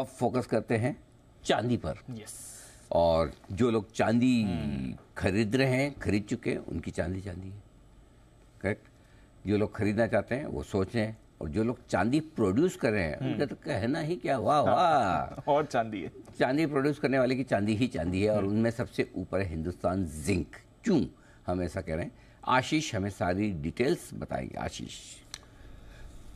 अब फोकस करते हैं चांदी पर yes. और जो लोग चांदी hmm. खरीद रहे हैं खरीद चुके हैं उनकी चांदी चांदी है करेक्ट जो लोग खरीदना चाहते हैं वो सोच रहे हैं और जो लोग चांदी प्रोड्यूस कर रहे हैं hmm. उनका तो कहना ही क्या वाह हाँ, वाह और चांदी है चांदी प्रोड्यूस करने वाले की चांदी ही चांदी है और hmm. उनमें सबसे ऊपर है हिंदुस्तान जिंक क्यों हम ऐसा कह रहे हैं आशीष हमें सारी डिटेल्स बताएंगे आशीष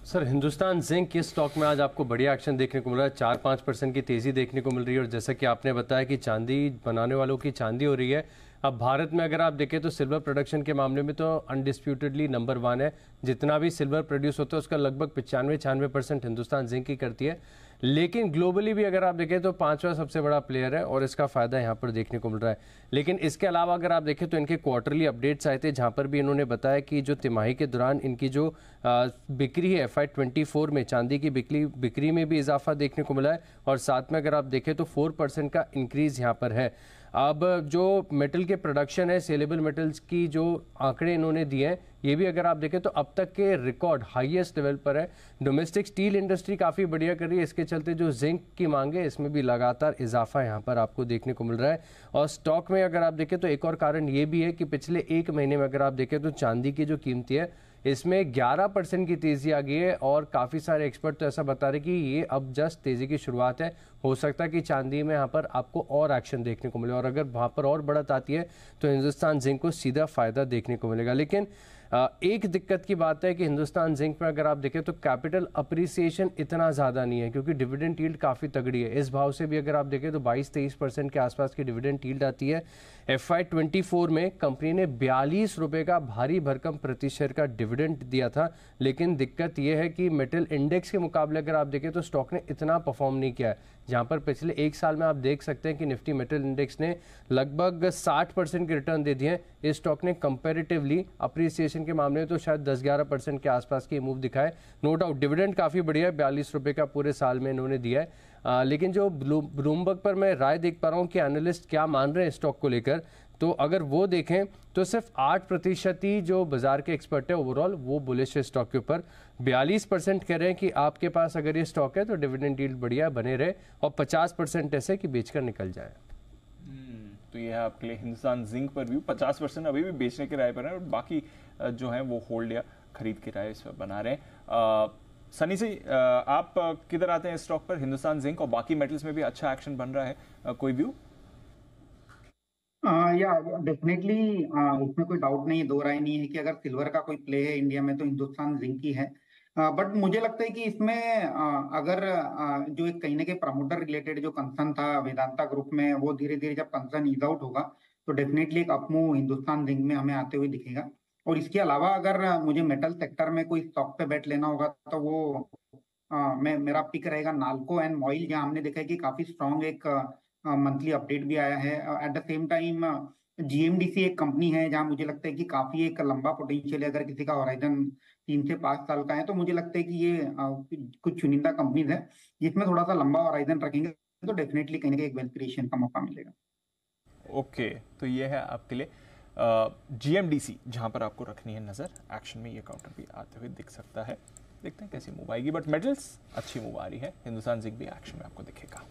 सर हिंदुस्तान जिंक के स्टॉक में आज आपको बढ़िया एक्शन देखने को मिल रहा है चार पाँच परसेंट की तेज़ी देखने को मिल रही है और जैसा कि आपने बताया कि चांदी बनाने वालों की चांदी हो रही है अब भारत में अगर आप देखें तो सिल्वर प्रोडक्शन के मामले में तो अनडिस्प्यूटेडली नंबर वन है जितना भी सिल्वर प्रोड्यूस होता है उसका लगभग पचानवे छियानवे परसेंट हिंदुस्तान जिंक ही करती है लेकिन ग्लोबली भी अगर आप देखें तो पांचवा सबसे बड़ा प्लेयर है और इसका फ़ायदा यहाँ पर देखने को मिल रहा है लेकिन इसके अलावा अगर आप देखें तो इनके क्वार्टरली अपडेट्स आए थे जहाँ पर भी इन्होंने बताया कि जो तिमाही के दौरान इनकी जो बिक्री है एफ आई में चांदी की बिक्री बिक्री में भी इजाफा देखने को मिला है और साथ में अगर आप देखें तो फोर का इंक्रीज़ यहाँ पर है अब जो मेटल के प्रोडक्शन है सेलेबल मेटल्स की जो आंकड़े इन्होंने दिए हैं ये भी अगर आप देखें तो अब तक के रिकॉर्ड हाईएस्ट लेवल पर है डोमेस्टिक स्टील इंडस्ट्री काफ़ी बढ़िया कर रही है इसके चलते जो जिंक की मांग है इसमें भी लगातार इजाफा यहाँ पर आपको देखने को मिल रहा है और स्टॉक में अगर आप देखें तो एक और कारण ये भी है कि पिछले एक महीने में अगर आप देखें तो चांदी की जो कीमती है इसमें 11 परसेंट की तेज़ी आ गई है और काफ़ी सारे एक्सपर्ट तो ऐसा बता रहे कि ये अब जस्ट तेज़ी की शुरुआत है हो सकता है कि चांदी में यहाँ पर आपको और एक्शन देखने को मिले और अगर वहाँ पर और बढ़त आती है तो हिंदुस्तान जिंक को सीधा फ़ायदा देखने को मिलेगा लेकिन एक दिक्कत की बात है कि हिंदुस्तान जिंक में अगर आप देखें तो कैपिटल अप्रिसिएशन इतना ज़्यादा नहीं है क्योंकि डिविडेंड टील्ड काफ़ी तगड़ी है इस भाव से भी अगर आप देखें तो 22-23 परसेंट के आसपास की डिविडेंड टील्ड आती है एफ आई में कंपनी ने बयालीस रुपये का भारी भरकम प्रति शेयर का डिविडेंड दिया था लेकिन दिक्कत यह है कि मेटल इंडेक्स के मुकाबले अगर आप देखें तो स्टॉक ने इतना परफॉर्म नहीं किया है जहाँ पर पिछले एक साल में आप देख सकते हैं कि निफ्टी मेटल इंडेक्स ने लगभग 60 परसेंट के रिटर्न दे दिए हैं इस स्टॉक ने कंपेरेटिवली अप्रिसिएशन के मामले में तो शायद 10-11 परसेंट के आसपास की मूव दिखाए नो डाउट डिविडेंड काफ़ी बढ़िया है बयालीस रुपये का पूरे साल में इन्होंने दिया है आ, लेकिन जो ब्लूमबर्ग पर मैं राय देख पा रहा हूँ कि एनालिस्ट क्या मान रहे हैं स्टॉक को लेकर तो अगर वो देखें तो सिर्फ आठ प्रतिशत ही जो बाज़ार के एक्सपर्ट है ओवरऑल वो बुलिश है स्टॉक के ऊपर बयालीस परसेंट कह रहे हैं कि आपके पास अगर ये स्टॉक है तो डिविडेंड डील बढ़िया बने रहे और पचास परसेंट ऐसे कि बेचकर निकल जाए हम्म, तो ये है आपके लिए हिंदुस्तान जिंक पर भी पचास परसेंट अभी भी बेचने के राय पर है और बाकी जो है वो होल्ड या खरीद के राय इस पर बना रहे सनी से आप किधर आते हैं स्टॉक पर हिंदुस्तान जिंक और बाकी मेटल्स में भी अच्छा एक्शन बन रहा है कोई व्यू या डेफिनेटली उसमें कोई डाउट नहीं है, दो राय नहीं है कि अगर सिल्वर का कोई प्ले है इंडिया में तो हिंदुस्तान जिंक ही है बट uh, मुझे लगता है कि इसमें uh, अगर uh, जो एक कहीं ना कहीं प्रमोटर रिलेटेड जो कंसर्न था वेदांता ग्रुप में वो धीरे धीरे जब कंसर्न इज आउट होगा तो डेफिनेटली एक अपमूव हिंदुस्तान जिंक में हमें आते हुए दिखेगा और इसके अलावा अगर मुझे मेटल सेक्टर में कोई स्टॉक पे बैठ लेना होगा तो वो uh, मैं मेरा पिक रहेगा नालको एंड मॉइल जहाँ हमने देखा है कि काफी स्ट्रॉन्ग एक मंथली अपडेट भी आया है at the same time GMDC एक कंपनी है जहां मुझे लगता है कि काफी एक लंबा पोटेंशियल है अगर किसी का होराइजन तीन से पांच साल का है तो मुझे लगता है कि ये कुछ चुनिंदा कंपनीज है जिसमें थोड़ा सा लंबा होराइजन रखेंगे तो डेफिनेटली कहीं ना कहीं एक वेल्थ क्रिएशन का मौका मिलेगा ओके okay, तो ये है आपके लिए जीएमडीसी जहां पर आपको रखनी है नज़र एक्शन में ये काउंटर भी आते हुए दिख सकता है देखते हैं कैसी मूव आएगी बट मेडल्स अच्छी मूव आ रही है हिंदुस्तान जिंक भी एक्शन में आपको दिखेगा